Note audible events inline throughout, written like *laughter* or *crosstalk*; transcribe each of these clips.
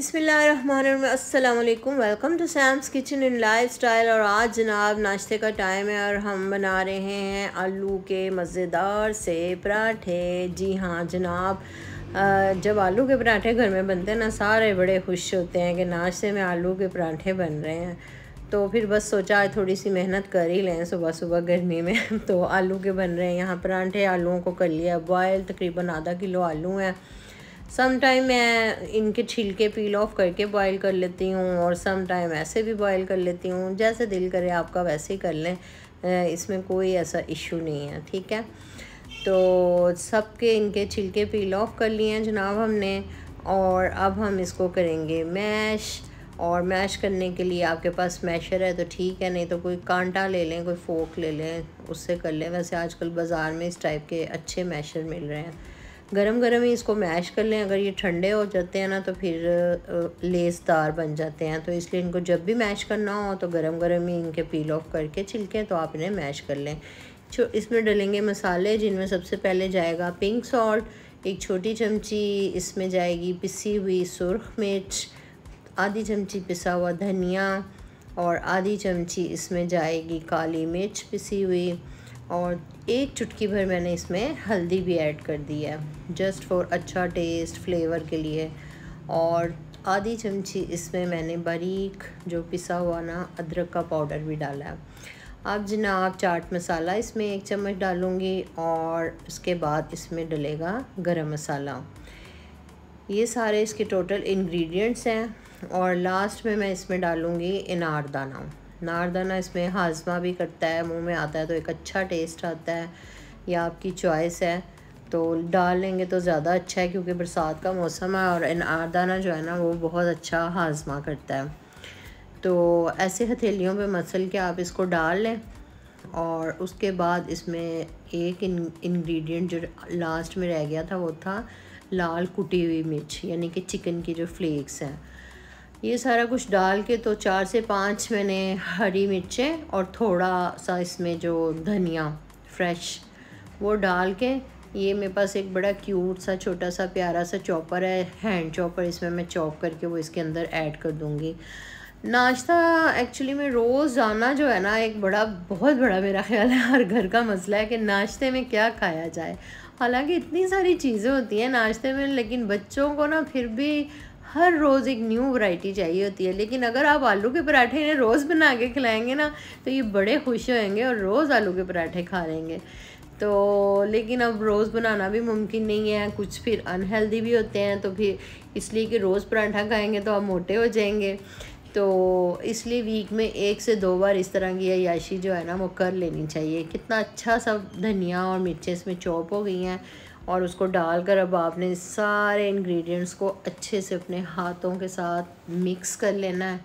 अस्सलाम वालेकुम welcome to Sam's kitchen in lifestyle और आज जनाब नाश्ते का टाइम है और हम बना रहे हैं आलू के मज़ेदार से पराठे जी हाँ जनाब जब आलू के पराठे घर में बनते हैं ना सारे बड़े खुश होते हैं कि नाश्ते में आलू के पराठे बन रहे हैं तो फिर बस सोचा आज थोड़ी सी मेहनत कर ही लें सुबह सुबह गर्मी में *laughs* तो आलू के बन रहे हैं यहाँ पराठे आलूओं को कर लिया बॉयल तकरीबन आधा किलो आलू हैं समटाइम मैं इनके छिलके पील ऑफ करके बॉईल कर लेती हूँ और सम टाइम ऐसे भी बॉईल कर लेती हूँ जैसे दिल करे आपका वैसे ही कर लें इसमें कोई ऐसा इशू नहीं है ठीक है तो सबके इनके छिलके पील ऑफ कर लिए हैं जनाब हमने और अब हम इसको करेंगे मैश और मैश करने के लिए आपके पास मैशर है तो ठीक है नहीं तो कोई कांटा ले लें कोई फोक ले लें उससे कर लें वैसे आजकल बाज़ार में इस टाइप के अच्छे मैशर मिल रहे हैं गरम गरम ही इसको मैश कर लें अगर ये ठंडे हो जाते हैं ना तो फिर लेसदार बन जाते हैं तो इसलिए इनको जब भी मैश करना हो तो गरम गरम ही इनके पील ऑफ करके छिलके तो आप इन्हें मैश कर लें इसमें डलेंगे मसाले जिनमें सबसे पहले जाएगा पिंक सॉल्ट एक छोटी चमची इसमें जाएगी पिसी हुई सुरख मिर्च आधी चमची पिसा हुआ धनिया और आधी चमची इसमें जाएगी काली मिर्च पिसी हुई और एक चुटकी भर मैंने इसमें हल्दी भी ऐड कर दी है जस्ट फॉर अच्छा टेस्ट फ्लेवर के लिए और आधी चमची इसमें मैंने बारीक जो पिसा हुआ ना अदरक का पाउडर भी डाला है अब जनाब चाट मसाला इसमें एक चम्मच डालूँगी और उसके बाद इसमें डलेगा गरम मसाला ये सारे इसके टोटल इंग्रेडिएंट्स हैं और लास्ट में मैं इसमें डालूँगी इनारदाना नारदाना इसमें हाजमा भी करता है मुंह में आता है तो एक अच्छा टेस्ट आता है या आपकी चॉइस है तो डाल लेंगे तो ज़्यादा अच्छा है क्योंकि बरसात का मौसम है और नारदाना जो है ना वो बहुत अच्छा हाजमा करता है तो ऐसे हथेलियों पे मसल के आप इसको डाल लें और उसके बाद इसमें एक इंग्रेडिएंट जो लास्ट में रह गया था वो था लाल कुटी हुई मिर्च यानी कि चिकन की जो फ्लेक्स हैं ये सारा कुछ डाल के तो चार से पाँच मैंने हरी मिर्चें और थोड़ा सा इसमें जो धनिया फ्रेश वो डाल के ये मेरे पास एक बड़ा क्यूट सा छोटा सा प्यारा सा चॉपर है हैंड चॉपर इसमें मैं चॉप करके वो इसके अंदर ऐड कर दूँगी नाश्ता एक्चुअली में आना जो है ना एक बड़ा बहुत बड़ा मेरा ख्याल है हर घर का मसला है कि नाश्ते में क्या खाया जाए हालांकि इतनी सारी चीज़ें होती हैं नाश्ते में लेकिन बच्चों को ना फिर भी हर रोज़ एक न्यू वैरायटी चाहिए होती है लेकिन अगर आप आलू के पराठे इन्हें रोज़ बना के खिलाएंगे ना तो ये बड़े खुश होएंगे और रोज़ आलू के पराठे खा लेंगे तो लेकिन अब रोज़ बनाना भी मुमकिन नहीं है कुछ फिर अनहेल्दी भी होते हैं तो फिर इसलिए कि रोज़ पराठा खाएंगे तो आप मोटे हो जाएंगे तो इसलिए वीक में एक से दो बार इस तरह की अयाशी जो है ना वो कर लेनी चाहिए कितना अच्छा सब धनिया और मिर्चें इसमें चॉप हो गई हैं और उसको डालकर अब आपने सारे इंग्रेडिएंट्स को अच्छे से अपने हाथों के साथ मिक्स कर लेना है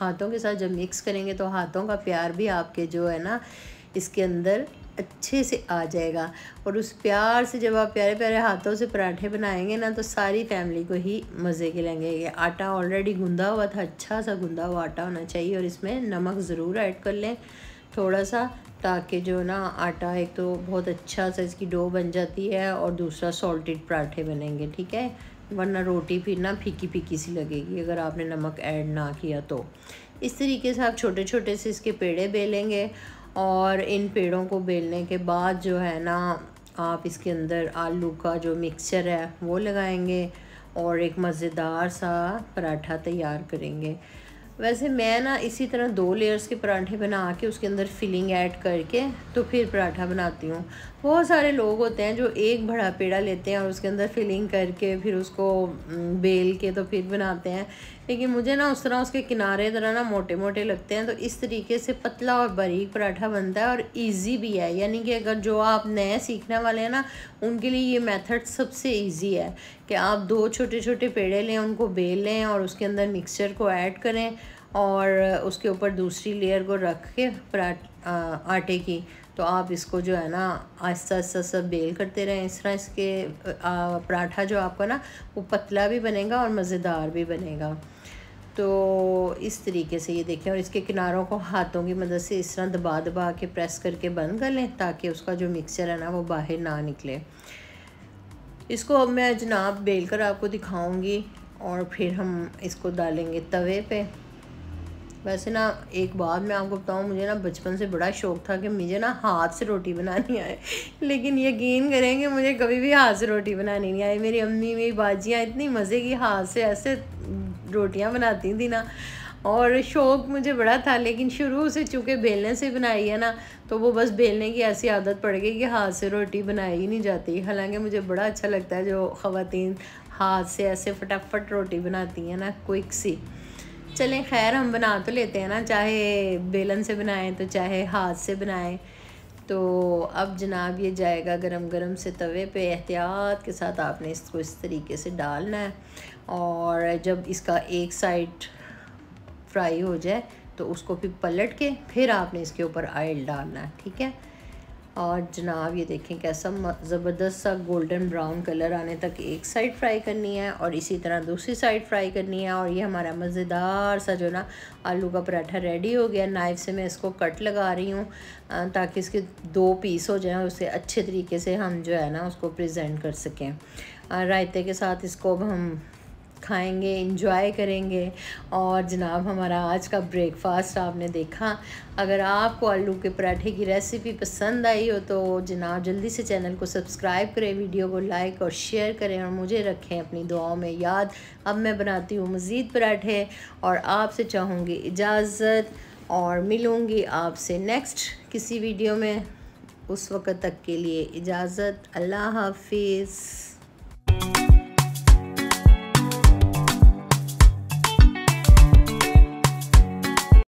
हाथों के साथ जब मिक्स करेंगे तो हाथों का प्यार भी आपके जो है ना इसके अंदर अच्छे से आ जाएगा और उस प्यार से जब आप प्यारे प्यारे हाथों से पराठे बनाएंगे ना तो सारी फैमिली को ही मज़े के लेंगे ये आटा ऑलरेडी गूँधा हुआ था अच्छा सा गूँधा हुआ आटा होना चाहिए और इसमें नमक ज़रूर ऐड कर लें थोड़ा सा ताकि जो ना आटा एक तो बहुत अच्छा सा इसकी डो बन जाती है और दूसरा सॉल्टेड पराठे बनेंगे ठीक है वरना रोटी फिर ना फीकी फीकी सी लगेगी अगर आपने नमक ऐड ना किया तो इस तरीके से आप छोटे छोटे से इसके पेड़े बेलेंगे और इन पेड़ों को बेलने के बाद जो है ना आप इसके अंदर आलू का जो मिक्सचर है वो लगाएंगे और एक मज़ेदार सा पराठा तैयार करेंगे वैसे मैं ना इसी तरह दो लेयर्स के पराठे बना के उसके अंदर फिलिंग ऐड करके तो फिर पराठा बनाती हूँ बहुत सारे लोग होते हैं जो एक बड़ा पेड़ा लेते हैं और उसके अंदर फिलिंग करके फिर उसको बेल के तो फिर बनाते हैं लेकिन मुझे ना उस तरह उसके किनारे तरह ना मोटे मोटे लगते हैं तो इस तरीके से पतला और बारीक पराठा बनता है और ईज़ी भी है यानी कि अगर जो आप नए सीखने वाले हैं ना उनके लिए ये मेथड सबसे ईजी है कि आप दो छोटे छोटे पेड़े लें उनको बेल लें और उसके अंदर मिक्सचर को ऐड करें और उसके ऊपर दूसरी लेयर को रख के पराठ आटे की तो आप इसको जो है ना आहिस्ता आहिस्ता सब बेल करते रहें इस तरह इसके पराठा जो आपका ना वो पतला भी बनेगा और मज़ेदार भी बनेगा तो इस तरीके से ये देखें और इसके किनारों को हाथों की मदद से इस तरह दबा दबा के प्रेस करके बंद कर लें ताकि उसका जो मिक्सचर है ना वो बाहर ना निकले इसको अब मैं जनाब बेल कर आपको दिखाऊंगी और फिर हम इसको डालेंगे तवे पे वैसे ना एक बात मैं आपको बताऊँ मुझे ना बचपन से बड़ा शौक़ था कि मुझे ना हाथ से रोटी बनानी आए लेकिन यकीन करें कि मुझे कभी भी हाथ से रोटी बनानी नहीं आई मेरी अम्मी मेरी बाजियाँ इतनी मज़े की हाथ से ऐसे रोटियाँ बनाती थी ना और शौक़ मुझे बड़ा था लेकिन शुरू से चूँकि बेलने से बनाई है ना तो वो बस बेलने की ऐसी आदत पड़ गई कि हाथ से रोटी बनाई ही नहीं जाती हालांकि मुझे बड़ा अच्छा लगता है जो ख़वातीन हाथ से ऐसे फटाफट रोटी बनाती हैं ना क्विक सी चलें खैर हम बना तो लेते हैं ना चाहे बेलन से बनाएं तो चाहे हाथ से बनाएं तो अब जनाब ये जाएगा गरम गरम से तवे पे एहतियात के साथ आपने इसको इस तरीके से डालना है और जब इसका एक साइड फ्राई हो जाए तो उसको फिर पलट के फिर आपने इसके ऊपर आयल डालना है ठीक है और जनाब ये देखें कैसा ज़बरदस्त सा गोल्डन ब्राउन कलर आने तक एक साइड फ्राई करनी है और इसी तरह दूसरी साइड फ्राई करनी है और ये हमारा मज़ेदार सा जो ना आलू का पराठा रेडी हो गया नाइफ से मैं इसको कट लगा रही हूँ ताकि इसके दो पीस हो जाएं उसे अच्छे तरीके से हम जो है ना उसको प्रेजेंट कर सकें रायते के साथ इसको अब हम खाएंगे इंजॉय करेंगे और जनाब हमारा आज का ब्रेकफास्ट आपने देखा अगर आपको आलू के पराठे की रेसिपी पसंद आई हो तो जनाब जल्दी से चैनल को सब्सक्राइब करें वीडियो को लाइक और शेयर करें और मुझे रखें अपनी दुआओं में याद अब मैं बनाती हूँ मज़ीद पराठे और आपसे चाहूँगी इजाज़त और मिलूँगी आपसे नेक्स्ट किसी वीडियो में उस वक़्त तक के लिए इजाज़त अल्लाह हाफिज़